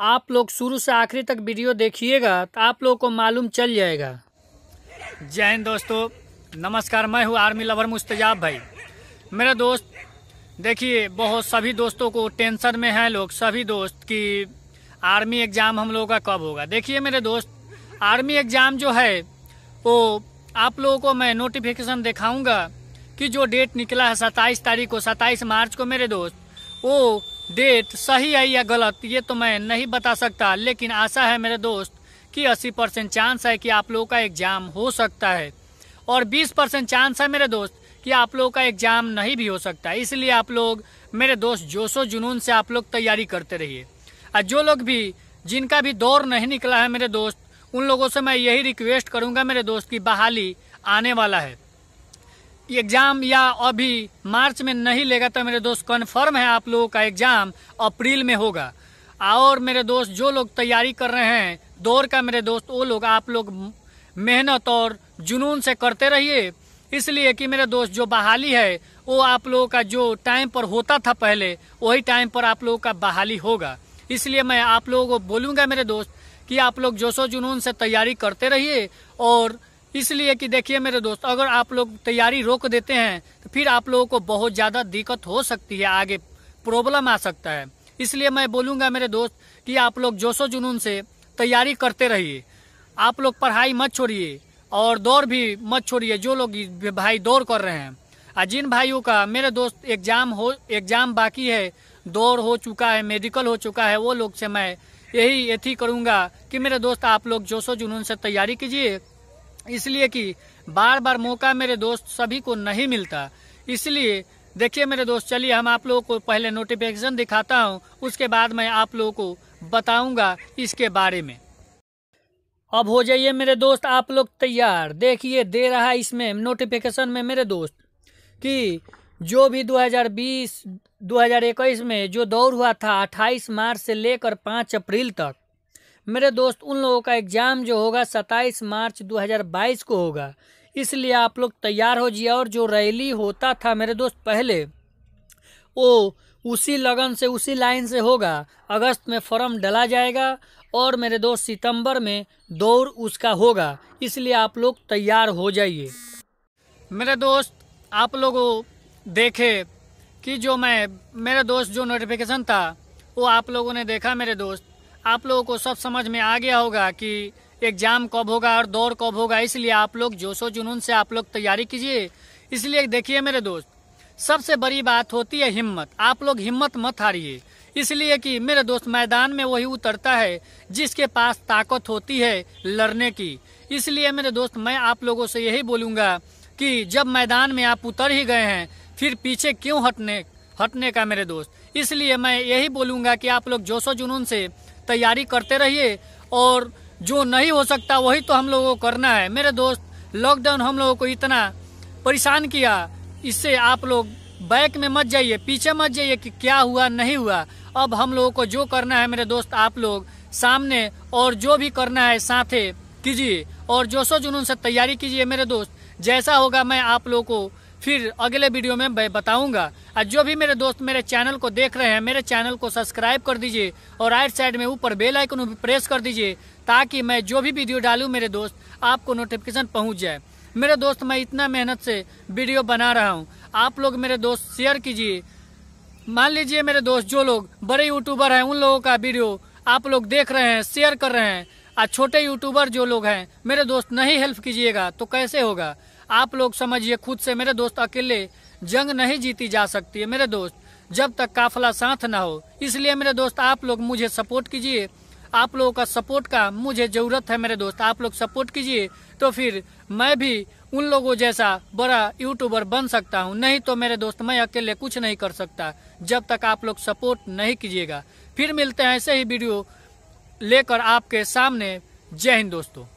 आप लोग शुरू से आखिरी तक वीडियो देखिएगा तो आप लोगों को मालूम चल जाएगा जय हिंद दोस्तों नमस्कार मैं हूँ आर्मी लवर मुस्तजाब भाई मेरा दोस्त देखिए बहुत सभी दोस्तों को टेंशन में है लोग सभी दोस्त कि आर्मी एग्ज़ाम हम लोगों का कब होगा देखिए मेरे दोस्त आर्मी एग्ज़ाम जो है वो आप लोगों को मैं नोटिफिकेशन दिखाऊंगा कि जो डेट निकला है सत्ताईस तारीख को सत्ताईस मार्च को मेरे दोस्त वो डेट सही है या गलत ये तो मैं नहीं बता सकता लेकिन आशा है मेरे दोस्त कि 80 परसेंट चांस है कि आप लोगों का एग्जाम हो सकता है और 20 परसेंट चांस है मेरे दोस्त कि आप लोगों का एग्जाम नहीं भी हो सकता इसलिए आप लोग मेरे दोस्त जोशो जुनून से आप लोग तैयारी करते रहिए और जो लोग भी जिनका भी दौर नहीं निकला है मेरे दोस्त उन लोगों से मैं यही रिक्वेस्ट करूंगा मेरे दोस्त की बहाली आने वाला है एग्जाम या अभी मार्च में नहीं लेगा तो मेरे दोस्त कन्फर्म है आप लोगों का एग्जाम अप्रैल में होगा और मेरे दोस्त जो लोग तैयारी कर रहे हैं दौड़ का मेरे दोस्त वो लोग आप लोग मेहनत और जुनून से करते रहिए इसलिए कि मेरे दोस्त जो बहाली है वो आप लोगों का जो टाइम पर होता था पहले वही टाइम पर आप लोगों का बहाली होगा इसलिए मैं आप लोगों को बोलूँगा मेरे दोस्त कि आप लोग जोशो जुनून से तैयारी करते रहिए और इसलिए कि देखिए मेरे दोस्त अगर आप लोग तैयारी रोक देते हैं तो फिर आप लोगों को बहुत ज़्यादा दिक्कत हो सकती है आगे प्रॉब्लम आ सकता है इसलिए मैं बोलूँगा मेरे दोस्त कि आप लोग जोशो जुनून से तैयारी करते रहिए आप लोग पढ़ाई मत छोड़िए और दौड़ भी मत छोड़िए जो लोग भाई दौड़ कर रहे हैं और जिन भाइयों का मेरे दोस्त एग्जाम हो एग्जाम बाकी है दौड़ हो चुका है मेडिकल हो चुका है वो लोग से मैं यही यथी करूँगा कि मेरे दोस्त आप लोग जोशो जुनून से तैयारी कीजिए इसलिए कि बार बार मौका मेरे दोस्त सभी को नहीं मिलता इसलिए देखिए मेरे दोस्त चलिए हम आप लोगों को पहले नोटिफिकेशन दिखाता हूँ उसके बाद मैं आप लोगों को बताऊँगा इसके बारे में अब हो जाइए मेरे दोस्त आप लोग तैयार देखिए दे रहा है इसमें नोटिफिकेशन में मेरे दोस्त कि जो भी 2020 2021 में जो दौर हुआ था 28 मार्च से लेकर 5 अप्रैल तक मेरे दोस्त उन लोगों का एग्ज़ाम जो होगा 27 मार्च 2022 को होगा इसलिए आप लोग तैयार हो जाइए और जो रैली होता था मेरे दोस्त पहले वो उसी लगन से उसी लाइन से होगा अगस्त में फॉर्म डला जाएगा और मेरे दोस्त सितंबर में दौड़ उसका होगा इसलिए आप लोग तैयार हो जाइए मेरे दोस्त आप लोगों देखे कि जो मैं मेरे दोस्त जो नोटिफिकेशन था वो आप लोगों ने देखा मेरे दोस्त आप लोगों को सब समझ में आ गया होगा कि एग्जाम कब होगा और दौड़ कब होगा इसलिए आप लोग जोशो जुनून से आप लोग तैयारी कीजिए इसलिए देखिए मेरे दोस्त सबसे बड़ी बात होती है हिम्मत आप लोग हिम्मत मत हारिए इसलिए कि मेरे दोस्त मैदान में वही उतरता है जिसके पास ताकत होती है लड़ने की इसलिए मेरे दोस्त मैं आप लोगों से यही बोलूँगा कि जब मैदान में आप उतर ही गए हैं फिर पीछे क्यों हटने हटने का मेरे दोस्त इसलिए मैं यही बोलूँगा कि आप लोग जोशो जुनून से तैयारी करते रहिए और जो नहीं हो सकता वही तो हम लोगों को करना है मेरे दोस्त लॉकडाउन हम लोगों को इतना परेशान किया इससे आप लोग बैक में मत जाइए पीछे मत जाइए कि क्या हुआ नहीं हुआ अब हम लोगों को जो करना है मेरे दोस्त आप लोग सामने और जो भी करना है साथे कीजिए और जोशो जुनून से तैयारी कीजिए मेरे दोस्त जैसा होगा मैं आप लोगों को फिर अगले वीडियो में मैं बताऊंगा और जो भी मेरे दोस्त मेरे चैनल को देख रहे हैं मेरे चैनल को सब्सक्राइब कर दीजिए और राइट साइड में ऊपर बेल आइकन भी प्रेस कर दीजिए ताकि मैं जो भी वीडियो डालूं मेरे दोस्त आपको नोटिफिकेशन पहुँच जाए मेरे दोस्त मैं इतना मेहनत से वीडियो बना रहा हूँ आप लोग मेरे दोस्त शेयर कीजिए मान लीजिए मेरे दोस्त जो लोग बड़े यूट्यूबर हैं उन लोगों का वीडियो आप लोग देख रहे हैं शेयर कर रहे हैं और छोटे यूट्यूबर जो लोग हैं मेरे दोस्त नहीं हेल्प कीजिएगा तो कैसे होगा आप लोग समझिए खुद से मेरे दोस्त अकेले जंग नहीं जीती जा सकती है मेरे दोस्त जब तक काफला साथ ना हो इसलिए मेरे दोस्त आप लोग मुझे सपोर्ट कीजिए आप लोगों का सपोर्ट का मुझे ज़रूरत है मेरे दोस्त आप लोग सपोर्ट कीजिए तो फिर मैं भी उन लोगों जैसा बड़ा यूट्यूबर बन सकता हूँ नहीं तो मेरे दोस्त मैं अकेले कुछ नहीं कर सकता जब तक आप लोग सपोर्ट नहीं कीजिएगा फिर मिलते हैं ऐसे ही वीडियो लेकर आपके सामने जय हिंद दोस्तों